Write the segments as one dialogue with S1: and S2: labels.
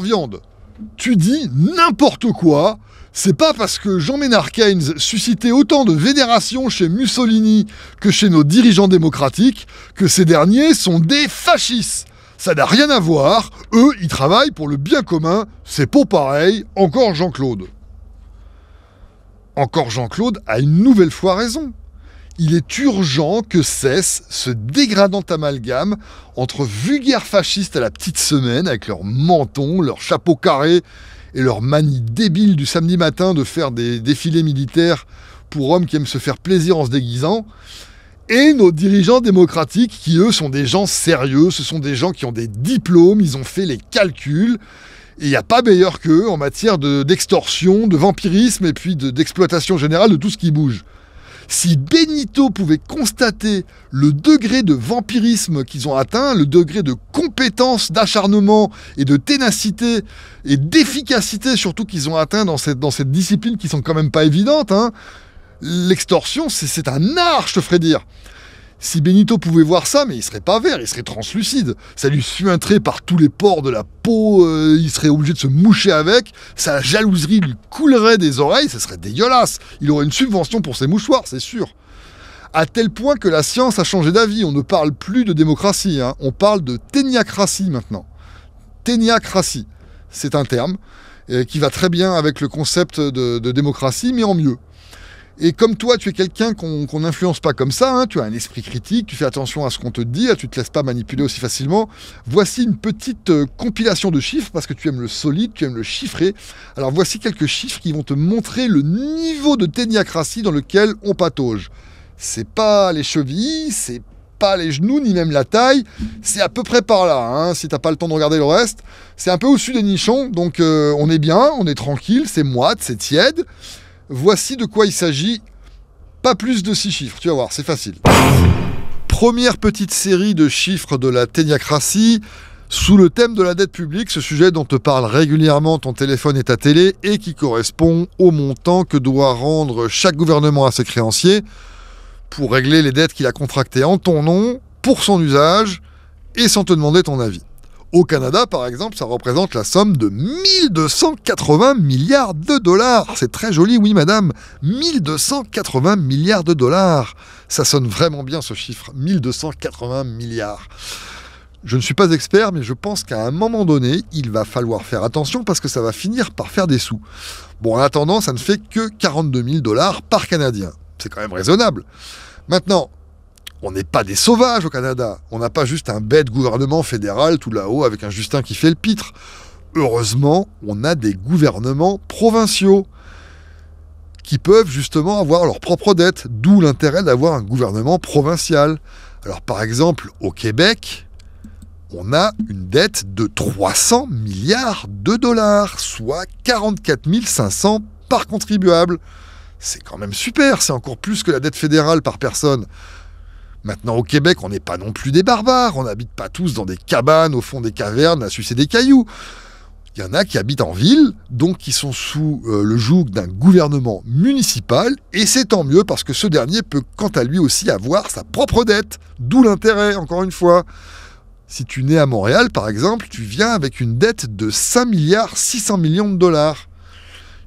S1: viande, tu dis n'importe quoi. C'est pas parce que Jean Ménard Keynes suscitait autant de vénération chez Mussolini que chez nos dirigeants démocratiques que ces derniers sont des fascistes. Ça n'a rien à voir. Eux, ils travaillent pour le bien commun. C'est pas pareil. Encore Jean-Claude. Encore Jean-Claude a une nouvelle fois raison. Il est urgent que cesse ce dégradant amalgame entre vulgaires fascistes à la petite semaine, avec leurs mentons, leurs chapeaux carrés et leur manie débile du samedi matin de faire des défilés militaires pour hommes qui aiment se faire plaisir en se déguisant, et nos dirigeants démocratiques qui, eux, sont des gens sérieux, ce sont des gens qui ont des diplômes, ils ont fait les calculs, et il n'y a pas meilleur qu'eux en matière d'extorsion, de, vampirisme et puis d'exploitation générale de tout ce qui bouge. Si Benito pouvait constater le degré de vampirisme qu'ils ont atteint, le degré de compétence, d'acharnement et de ténacité et d'efficacité surtout qu'ils ont atteint dans cette, discipline qui sont quand même pas évidentes, hein, l'extorsion, c'est un art, je te ferais dire. Si Benito pouvait voir ça, mais il serait pas vert, il serait translucide. Ça lui suinterait par tous les pores de la peau, euh, il serait obligé de se moucher avec, sa jalouserie lui coulerait des oreilles, ce serait dégueulasse. Il aurait une subvention pour ses mouchoirs, c'est sûr. À tel point que la science a changé d'avis, on ne parle plus de démocratie, hein. on parle de téniacratie maintenant. Téniacratie, c'est un terme euh, qui va très bien avec le concept de démocratie, mais en mieux. Et comme toi, tu es quelqu'un qu'on n'influence pas comme ça, hein, tu as un esprit critique, tu fais attention à ce qu'on te dit, ah, tu te laisses pas manipuler aussi facilement. Voici une petite euh, compilation de chiffres, parce que tu aimes le solide, tu aimes le chiffré. Alors voici quelques chiffres qui vont te montrer le niveau de téniacratie dans lequel on patauge. C'est pas les chevilles, c'est pas les genoux, ni même la taille. C'est à peu près par là, hein, si t'as pas le temps de regarder le reste. C'est un peu au-dessus des nichons, donc euh, on est bien, on est tranquille, c'est moite, c'est tiède. Voici de quoi il s'agit. Pas plus de 6 chiffres, tu vas voir, c'est facile. Première petite série de chiffres de la téniacratie. Sous le thème de la dette publique, ce sujet dont te parle régulièrement ton téléphone et ta télé et qui correspond au montant que doit rendre chaque gouvernement à ses créanciers pour régler les dettes qu'il a contractées en ton nom, pour son usage et sans te demander ton avis. Au Canada, par exemple, ça représente la somme de 1280 milliards de dollars. C'est très joli, oui, madame. 1280 milliards de dollars. Ça sonne vraiment bien ce chiffre, 1280 milliards. Je ne suis pas expert, mais je pense qu'à un moment donné, il va falloir faire attention parce que ça va finir par faire des sous. Bon, en attendant, ça ne fait que 42 000 dollars par Canadien. C'est quand même raisonnable. Maintenant, on n'est pas des sauvages au Canada. On n'a pas juste un bête gouvernement fédéral tout là-haut avec un Justin qui fait le pitre. Heureusement, on a des gouvernements provinciaux qui peuvent justement avoir leur propre dette, d'où l'intérêt d'avoir un gouvernement provincial. Alors par exemple, au Québec, on a une dette de 300 milliards de dollars, soit 44 500 par contribuable. C'est quand même super, c'est encore plus que la dette fédérale par personne. Maintenant, au Québec, on n'est pas non plus des barbares. On n'habite pas tous dans des cabanes au fond des cavernes à sucer des cailloux. Il y en a qui habitent en ville, donc qui sont sous euh, le joug d'un gouvernement municipal, et c'est tant mieux parce que ce dernier peut quant à lui aussi avoir sa propre dette, d'où l'intérêt, encore une fois. Si tu nais à Montréal, par exemple, tu viens avec une dette de 5 milliards 600 millions de dollars.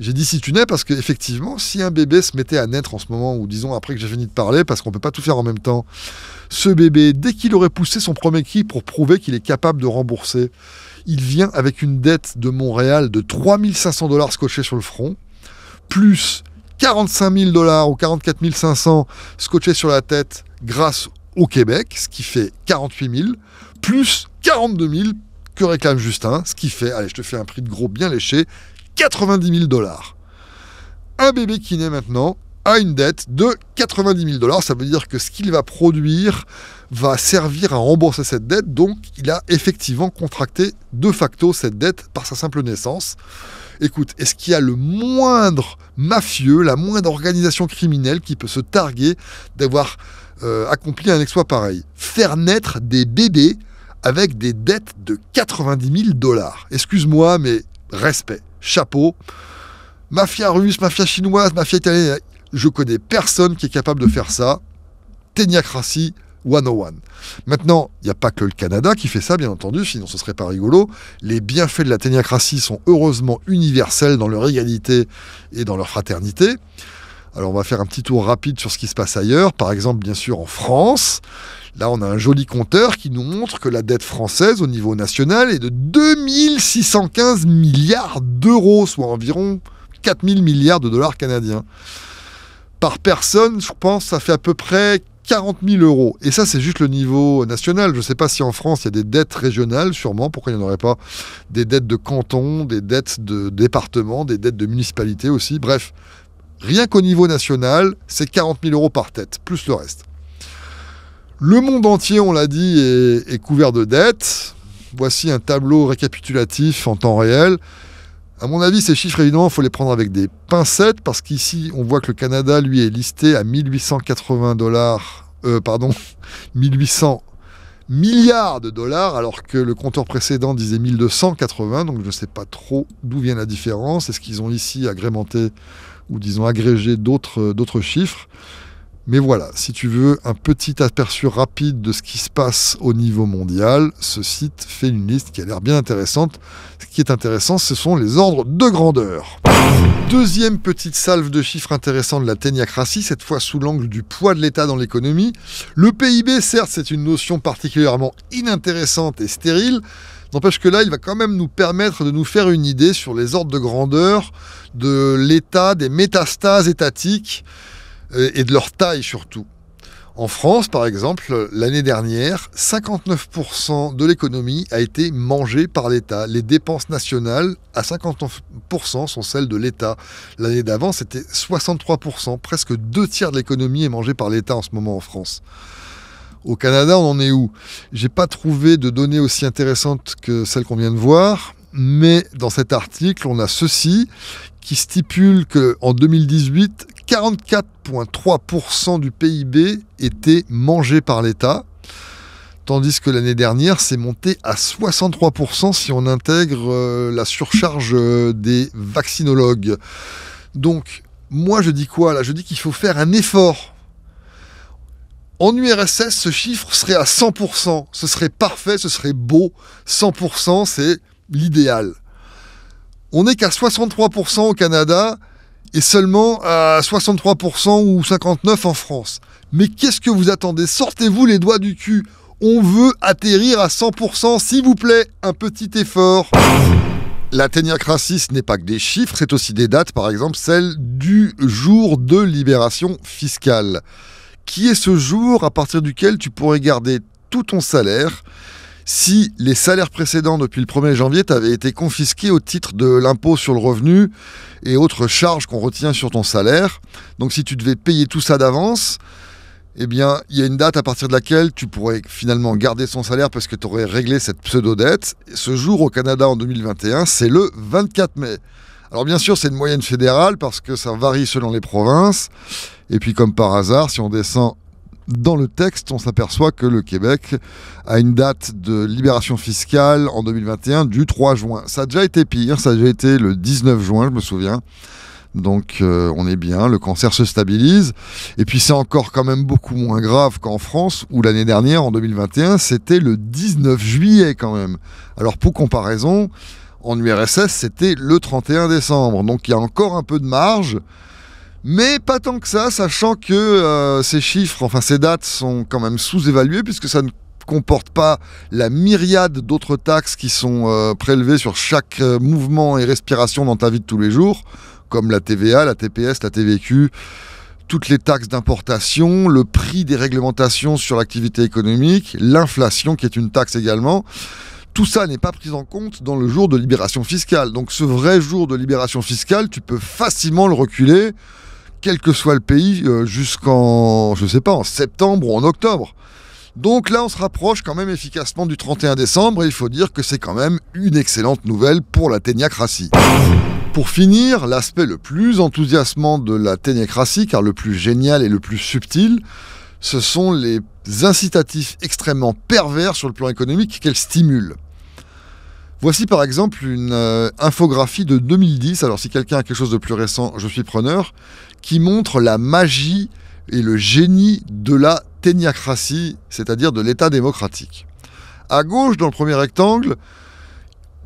S1: J'ai dit si tu nais parce qu'effectivement, si un bébé se mettait à naître en ce moment, ou disons après que j'ai fini de parler, parce qu'on ne peut pas tout faire en même temps, ce bébé, dès qu'il aurait poussé son premier cri pour prouver qu'il est capable de rembourser, il vient avec une dette de Montréal de 3500 dollars scotchés sur le front, plus 45 000 dollars ou 44 500 scotchés sur la tête grâce au Québec, ce qui fait 48 000, plus 42 000 que réclame Justin, ce qui fait, allez, je te fais un prix de gros bien léché, 90 000 dollars. Un bébé qui naît maintenant a une dette de 90 000 dollars. Ça veut dire que ce qu'il va produire va servir à rembourser cette dette. Donc, il a effectivement contracté de facto cette dette par sa simple naissance. Écoute, est-ce qu'il y a le moindre mafieux, la moindre organisation criminelle qui peut se targuer d'avoir euh, accompli un exploit pareil Faire naître des bébés avec des dettes de 90 000 dollars. Excuse-moi, mais respect chapeau. Mafia russe, mafia chinoise, mafia italienne, je connais personne qui est capable de faire ça. Téniacratie 101. Maintenant, il n'y a pas que le Canada qui fait ça, bien entendu, sinon ce serait pas rigolo. Les bienfaits de la téniacratie sont heureusement universels dans leur égalité et dans leur fraternité. Alors on va faire un petit tour rapide sur ce qui se passe ailleurs. Par exemple, bien sûr, en France, Là, on a un joli compteur qui nous montre que la dette française au niveau national est de 2615 milliards d'euros, soit environ 4000 milliards de dollars canadiens. Par personne, je pense, ça fait à peu près 40 000 euros. Et ça, c'est juste le niveau national. Je ne sais pas si en France, il y a des dettes régionales, sûrement. Pourquoi il n'y en aurait pas Des dettes de canton, des dettes de département, des dettes de municipalité aussi. Bref, rien qu'au niveau national, c'est 40 000 euros par tête, plus le reste. Le monde entier, on l'a dit, est, couvert de dettes. Voici un tableau récapitulatif en temps réel. À mon avis, ces chiffres, évidemment, il faut les prendre avec des pincettes, parce qu'ici, on voit que le Canada, lui, est listé à 1880 dollars, euh, pardon, 1800 milliards de dollars, alors que le compteur précédent disait 1280, donc je ne sais pas trop d'où vient la différence. Est-ce qu'ils ont ici agrémenté ou, disons, agrégé d'autres chiffres mais voilà, si tu veux un petit aperçu rapide de ce qui se passe au niveau mondial, ce site fait une liste qui a l'air bien intéressante. Ce qui est intéressant, ce sont les ordres de grandeur. Deuxième petite salve de chiffres intéressants de la téniacratie, cette fois sous l'angle du poids de l'État dans l'économie. Le PIB, certes, c'est une notion particulièrement inintéressante et stérile, N'empêche que là, il va quand même nous permettre de nous faire une idée sur les ordres de grandeur de l'état des métastases étatiques euh, et de leur taille surtout. En France, par exemple, l'année dernière, 59% de l'économie a été mangée par l'État. Les dépenses nationales, à 59%, sont celles de l'État. L'année d'avant, c'était 63%. Presque deux tiers de l'économie est mangée par l'État en ce moment en France. Au Canada, on en est où J'ai pas trouvé de données aussi intéressantes que celles qu'on vient de voir, mais dans cet article, on a ceci qui stipule que en 2018, 44,3% du PIB était mangé par l'État, tandis que l'année dernière, c'est monté à 63% si on intègre euh, la surcharge euh, des vaccinologues. Donc, moi, je dis quoi là Je dis qu'il faut faire un effort. En URSS, ce chiffre serait à 100%. Ce serait parfait, ce serait beau. 100%, c'est l'idéal. On n'est qu'à 63% au Canada et seulement à 63% ou 59% en France. Mais qu'est-ce que vous attendez Sortez-vous les doigts du cul. On veut atterrir à 100%, s'il vous plaît, un petit effort. La téniacratie, ce n'est pas que des chiffres, c'est aussi des dates, par exemple celle du jour de libération fiscale. Qui est ce jour à partir duquel tu pourrais garder tout ton salaire si les salaires précédents depuis le 1er janvier t'avaient été confisqués au titre de l'impôt sur le revenu et autres charges qu'on retient sur ton salaire. Donc si tu devais payer tout ça d'avance, eh bien, il y a une date à partir de laquelle tu pourrais finalement garder son salaire parce que tu aurais réglé cette pseudo-dette. Ce jour au Canada en 2021, c'est le 24 mai. Alors bien sûr, c'est une moyenne fédérale parce que ça varie selon les provinces. Et puis comme par hasard, si on descend dans le texte, on s'aperçoit que le Québec a une date de libération fiscale en 2021 du 3 juin. Ça a déjà été pire, ça a déjà été le 19 juin, je me souviens. Donc euh, on est bien, le cancer se stabilise. Et puis c'est encore quand même beaucoup moins grave qu'en France, où l'année dernière, en 2021, c'était le 19 juillet quand même. Alors pour comparaison, en URSS, c'était le 31 décembre. Donc il y a encore un peu de marge mais pas tant que ça, sachant que euh, ces chiffres, enfin ces dates sont quand même sous-évaluées puisque ça ne comporte pas la myriade d'autres taxes qui sont euh, prélevées sur chaque euh, mouvement et respiration dans ta vie de tous les jours, comme la TVA, la TPS, la TVQ, toutes les taxes d'importation, le prix des réglementations sur l'activité économique, l'inflation qui est une taxe également. Tout ça n'est pas pris en compte dans le jour de libération fiscale. Donc ce vrai jour de libération fiscale, tu peux facilement le reculer quel que soit le pays, euh, jusqu'en, je sais pas, en septembre ou en octobre. Donc là, on se rapproche quand même efficacement du 31 décembre et il faut dire que c'est quand même une excellente nouvelle pour la téniacratie. Pour finir, l'aspect le plus enthousiasmant de la téniacratie, car le plus génial et le plus subtil, ce sont les incitatifs extrêmement pervers sur le plan économique qu'elle stimule. Voici par exemple une euh, infographie de 2010, alors si quelqu'un a quelque chose de plus récent, je suis preneur, qui montre la magie et le génie de la téniacratie, c'est-à-dire de l'État démocratique. À gauche, dans le premier rectangle,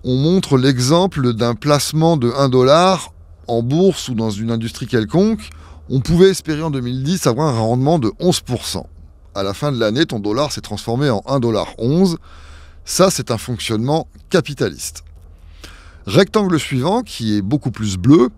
S1: on montre l'exemple d'un placement de 1 dollar en bourse ou dans une industrie quelconque. On pouvait espérer en 2010 avoir un rendement de 11%. À la fin de l'année, ton dollar s'est transformé en 1 dollar 11. Ça, c'est un fonctionnement capitaliste. Rectangle suivant, qui est beaucoup plus bleu,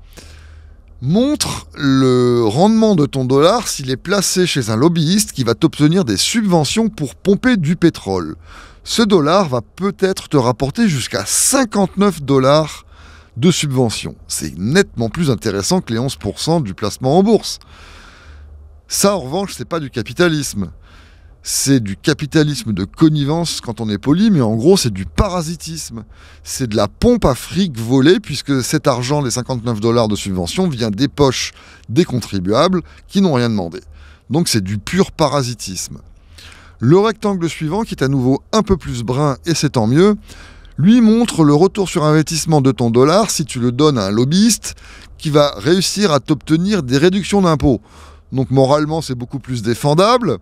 S1: montre le rendement de ton dollar s'il est placé chez un lobbyiste qui va t'obtenir des subventions pour pomper du pétrole. Ce dollar va peut-être te rapporter jusqu'à 59 dollars de subvention. C'est nettement plus intéressant que les 11% du placement en bourse. Ça, en revanche, c'est pas du capitalisme c'est du capitalisme de connivence quand on est poli, mais en gros, c'est du parasitisme. C'est de la pompe à fric volée, puisque cet argent, les 59 dollars de subvention, vient des poches des contribuables qui n'ont rien demandé. Donc c'est du pur parasitisme. Le rectangle suivant, qui est à nouveau un peu plus brun, et c'est tant mieux, lui montre le retour sur investissement de ton dollar si tu le donnes à un lobbyiste qui va réussir à t'obtenir des réductions d'impôts. Donc moralement, c'est beaucoup plus défendable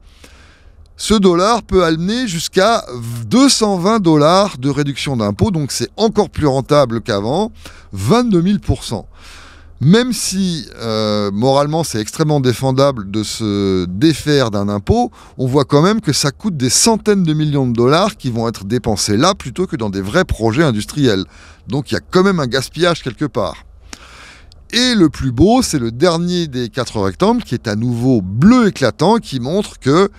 S1: ce dollar peut amener jusqu'à 220 dollars de réduction d'impôt, donc c'est encore plus rentable qu'avant, 22 000 Même si euh, moralement c'est extrêmement défendable de se défaire d'un impôt, on voit quand même que ça coûte des centaines de millions de dollars qui vont être dépensés là plutôt que dans des vrais projets industriels. Donc il y a quand même un gaspillage quelque part. Et le plus beau, c'est le dernier des quatre rectangles qui est à nouveau bleu éclatant qui montre que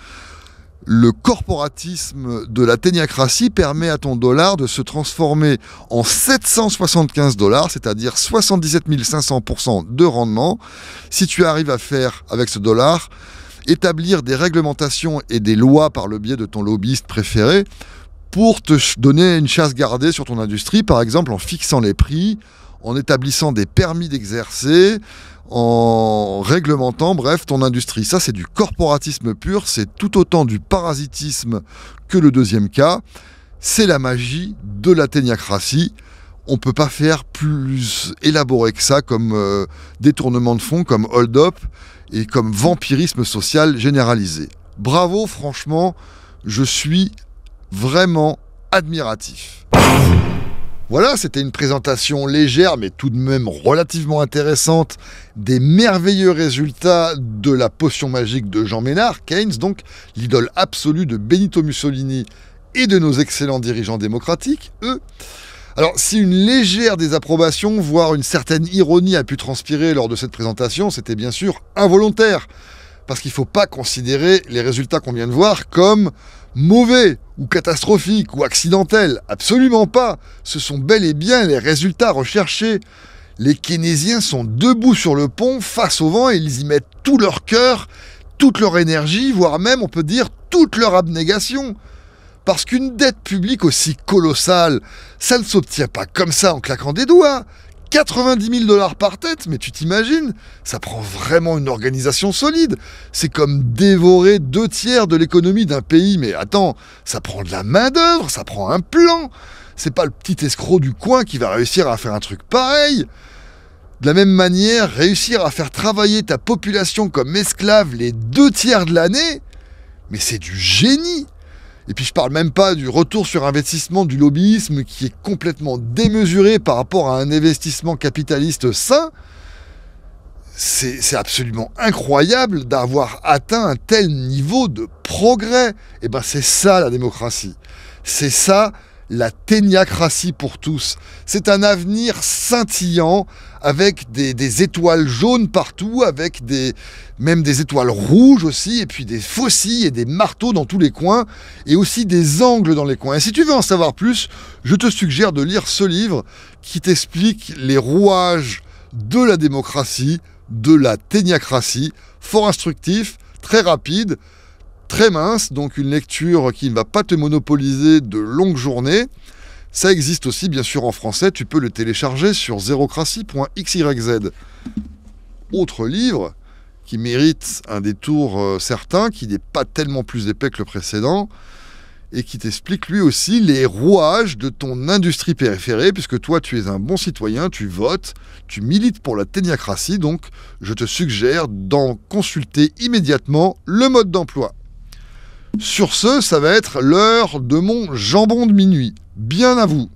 S1: le corporatisme de la téniacratie permet à ton dollar de se transformer en 775 dollars, c'est-à-dire 77 500% de rendement, si tu arrives à faire avec ce dollar établir des réglementations et des lois par le biais de ton lobbyiste préféré pour te donner une chasse gardée sur ton industrie, par exemple en fixant les prix, en établissant des permis d'exercer, en réglementant, bref, ton industrie. Ça, c'est du corporatisme pur, c'est tout autant du parasitisme que le deuxième cas. C'est la magie de la téniacratie. On ne peut pas faire plus élaboré que ça comme euh, détournement de fonds, comme hold-up et comme vampirisme social généralisé. Bravo, franchement, je suis vraiment admiratif. Voilà, c'était une présentation légère mais tout de même relativement intéressante des merveilleux résultats de la potion magique de Jean Ménard, Keynes donc, l'idole absolue de Benito Mussolini et de nos excellents dirigeants démocratiques, eux. Alors, si une légère désapprobation, voire une certaine ironie a pu transpirer lors de cette présentation, c'était bien sûr involontaire parce qu'il ne faut pas considérer les résultats qu'on vient de voir comme mauvais ou catastrophiques ou accidentels. Absolument pas. Ce sont bel et bien les résultats recherchés. Les keynésiens sont debout sur le pont face au vent et ils y mettent tout leur cœur, toute leur énergie, voire même on peut dire toute leur abnégation. Parce qu'une dette publique aussi colossale, ça ne s'obtient pas comme ça en claquant des doigts. 90 000 dollars par tête, mais tu t'imagines Ça prend vraiment une organisation solide. C'est comme dévorer deux tiers de l'économie d'un pays, mais attends, ça prend de la main-d'œuvre, ça prend un plan. C'est pas le petit escroc du coin qui va réussir à faire un truc pareil. De la même manière, réussir à faire travailler ta population comme esclave les deux tiers de l'année, mais c'est du génie et puis je parle même pas du retour sur investissement du lobbyisme qui est complètement démesuré par rapport à un investissement capitaliste sain. C'est absolument incroyable d'avoir atteint un tel niveau de progrès. Et eh ben c'est ça la démocratie. C'est ça la téniacratie pour tous. C'est un avenir scintillant avec des, étoiles jaunes partout, avec même des étoiles rouges aussi, et puis des faucilles et des marteaux dans tous les coins, et aussi des angles dans les coins. Et si tu veux en savoir plus, je te suggère de lire ce livre qui t'explique les rouages de la démocratie, de la téniacratie, fort instructif, très rapide, très mince, donc une lecture qui ne va pas te monopoliser de longues journées. Ça existe aussi bien sûr en français, tu peux le télécharger sur zerocratie.xyz. Autre livre qui mérite un détour euh, certain, qui n'est pas tellement plus épais que le précédent, et qui t'explique lui aussi les rouages de ton industrie périphérique, puisque toi tu es un bon citoyen, tu votes, tu milites pour la téniacratie, donc je te suggère d'en consulter immédiatement le mode d'emploi. Sur ce, ça va être l'heure de mon jambon de minuit. Bien à vous.